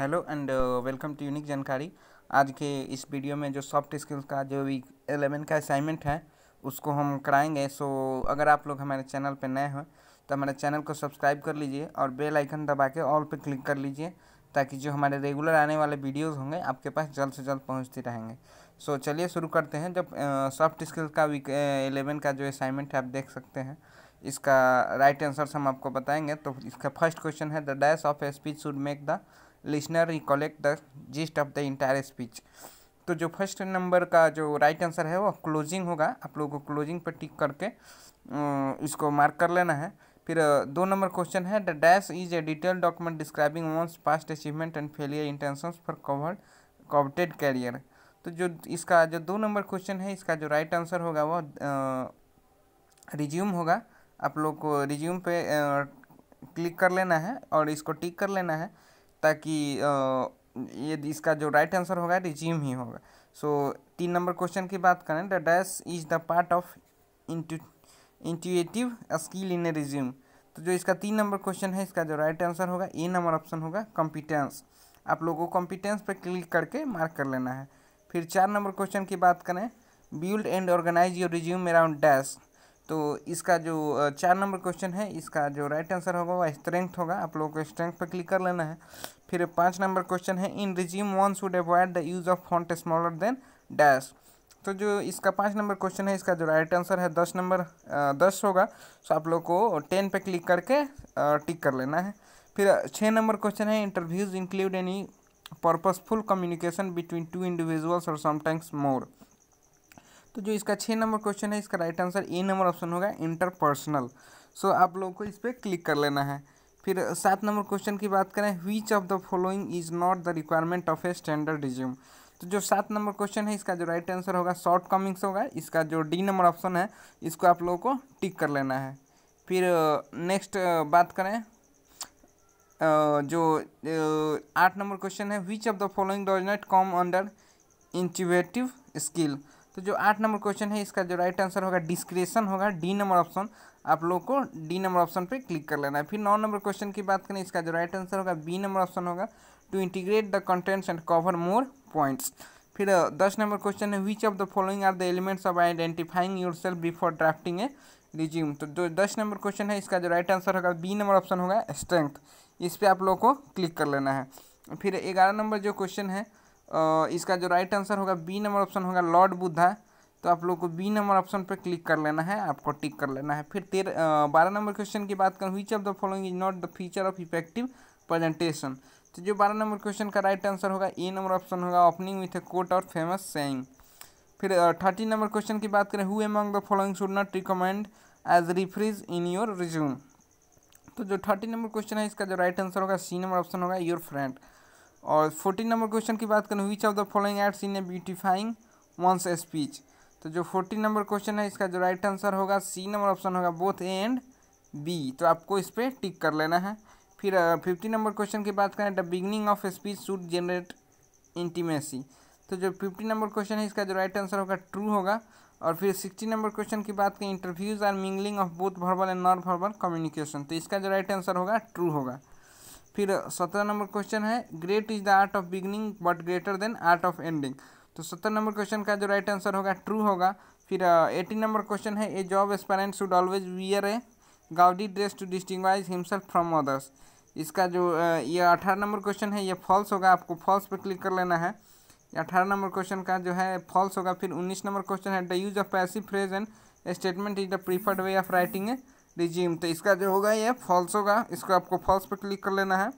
hello and welcome to unique जानकारी आज के इस वीडियो में जो सॉफ्ट स्किल्स का जो वीक एलेवन का असाइनमेंट है उसको हम कराएंगे सो so, अगर आप लोग हमारे चैनल पर नए हो तो हमारे चैनल को सब्सक्राइब कर लीजिए और बेल आइकन दबा के ऑल पर क्लिक कर लीजिए ताकि जो हमारे रेगुलर आने वाले वीडियोस होंगे आपके पास जल्द से जल्द पहुँचते रहेंगे सो so, चलिए शुरू करते हैं जब सॉफ्ट स्किल्स का वीक एलेवन का जो असाइनमेंट है आप देख सकते हैं इसका राइट right आंसर हम आपको बताएंगे तो इसका फर्स्ट क्वेश्चन है the dash of speech should make the listener recollect the gist of the entire speech तो जो फर्स्ट नंबर का जो राइट आंसर है वो क्लोजिंग होगा आप लोगों को क्लोजिंग पर टिक करके इसको मार्क कर लेना है फिर दो नंबर क्वेश्चन है the dash is a detail document describing one's past achievement and failure intention for covered coveted career तो जो इसका जो दो नंबर क्वेश्चन है इसका जो राइट आंसर होगा वो रिज्यूम होगा आप लोग को रिज्यूम पे क्लिक कर लेना है और इसको टिक कर लेना है ताकि ये इसका जो राइट आंसर होगा रिज्यूम ही होगा सो so, तीन नंबर क्वेश्चन की बात करें the dash is the part of intuitive skill in a resume तो जो इसका तीन नंबर क्वेश्चन है इसका जो राइट आंसर होगा ए नंबर ऑप्शन होगा कॉम्पिटेंस आप लोगों को कॉम्पिटेंस पर क्लिक करके मार्क कर लेना है फिर चार नंबर क्वेश्चन की बात करें build and organise your resume around dash तो इसका जो चार नंबर क्वेश्चन है इसका जो राइट आंसर होगा वह स्ट्रेंथ होगा आप लोगों को स्ट्रेंथ पर क्लिक कर लेना है फिर पाँच नंबर क्वेश्चन है in resume one should avoid the use of font smaller than dash तो जो इसका पाँच नंबर क्वेश्चन है इसका जो राइट आंसर है दस नंबर दस होगा सो तो आप लोग को टेन पर क्लिक करके टिक कर लेना है फिर छः नंबर क्वेश्चन है interviews include any purposeful communication between two individuals और समटाइम्स मोर तो जो इसका छः नंबर क्वेश्चन है इसका right answer A number option होगा इंटरपर्सनल सो आप लोगों को इस पर क्लिक कर लेना है फिर सात नंबर क्वेश्चन की बात करें which of the following is not the requirement of a standard resume तो जो सात नंबर क्वेश्चन है इसका जो राइट आंसर होगा शॉर्ट कमिंग्स होगा इसका जो डी नंबर ऑप्शन है इसको आप लोगों को टिक कर लेना है फिर नेक्स्ट बात करें जो आठ नंबर क्वेश्चन है which of the following does not come under intuitive skill तो जो आठ नंबर क्वेश्चन है इसका जो राइट आंसर होगा डिस्क्रेशन होगा डी नंबर ऑप्शन आप लोग को डी नंबर ऑप्शन पे क्लिक कर लेना है फिर नौ नंबर क्वेश्चन की बात करें इसका जो राइट आंसर होगा बी नंबर ऑप्शन होगा to integrate the contents and cover more points फिर दस नंबर क्वेश्चन है which of the following are the elements of identifying yourself before drafting a resume तो जो दस नंबर क्वेश्चन है इसका जो राइट आंसर होगा बी नंबर ऑप्शन होगा स्ट्रेंथ इस पर आप लोग को क्लिक कर लेना है फिर ग्यारह नंबर जो क्वेश्चन है इसका जो राइट आंसर होगा बी नंबर ऑप्शन होगा लॉर्ड बुद्धा तो आप लोग को बी नंबर ऑप्शन पर क्लिक कर लेना है आपको टिक कर लेना है फिर तेरह बारह नंबर क्वेश्चन की बात करूँ which of the following is not the feature of effective presentation तो जो बारह नंबर क्वेश्चन का राइट आंसर होगा ए नंबर ऑप्शन होगा ओपनिंग विथ ए कोट और फेमस सेंग फिर थर्टी नंबर क्वेश्चन की बात करें who among the following should not recommend as referees in your resume तो जो थर्टी नंबर क्वेश्चन है इसका जो राइट आंसर होगा सी नंबर ऑप्शन होगा योर फ्रेंड और फोर्टीन नंबर क्वेश्चन की बात करें which of the following aids in a beautifying one's speech तो जो फोर्टीन नंबर क्वेश्चन है इसका जो राइट आंसर होगा सी नंबर ऑप्शन होगा बोथ ए एंड बी तो आपको इस पर टिक कर लेना है फिर फिफ्टीन नंबर क्वेश्चन की बात करें the beginning of speech should generate intimacy तो जो फिफ्टी नंबर क्वेश्चन है इसका जो राइट आंसर होगा ट्रू होगा और फिर सिक्सटी नंबर क्वेश्चन की बात करें interviews are mingling of both verbal and non verbal communication तो इसका जो राइट आंसर होगा ट्रू होगा फिर सत्रह नंबर क्वेश्चन है great is the art of beginning but greater than art of ending तो सत्रह नंबर क्वेश्चन का जो राइट आंसर होगा ट्रू होगा फिर एटीन uh, नंबर क्वेश्चन है a job aspirant should always wear a gaudy dress to distinguish himself from others इसका जो uh, ये अठारह नंबर क्वेश्चन है ये फॉल्स होगा आपको फॉल्स पे क्लिक कर लेना है अठारह नंबर क्वेश्चन का जो है फॉल्स होगा फिर उन्नीस नंबर क्वेश्चन है the use of passive phrase and statement is the preferred way of writing a resume तो इसका जो होगा ये फॉल्स होगा इसको आपको फॉल्स पर क्लिक कर लेना है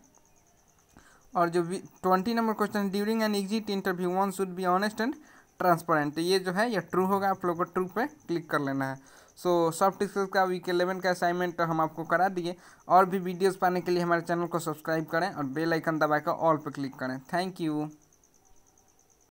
और जो twenty number question during an exit interview one should be honest and transparent तो ये जो है ये ट्रू होगा आप लोगों को ट्रू पे क्लिक कर लेना है सो सॉफ्ट स्किल्स का वीक एलेवन का असाइनमेंट तो हम आपको करा दिए और भी वीडियोस पाने के लिए हमारे चैनल को सब्सक्राइब करें और बेल आइकन दबाकर ऑल पर क्लिक करें थैंक यू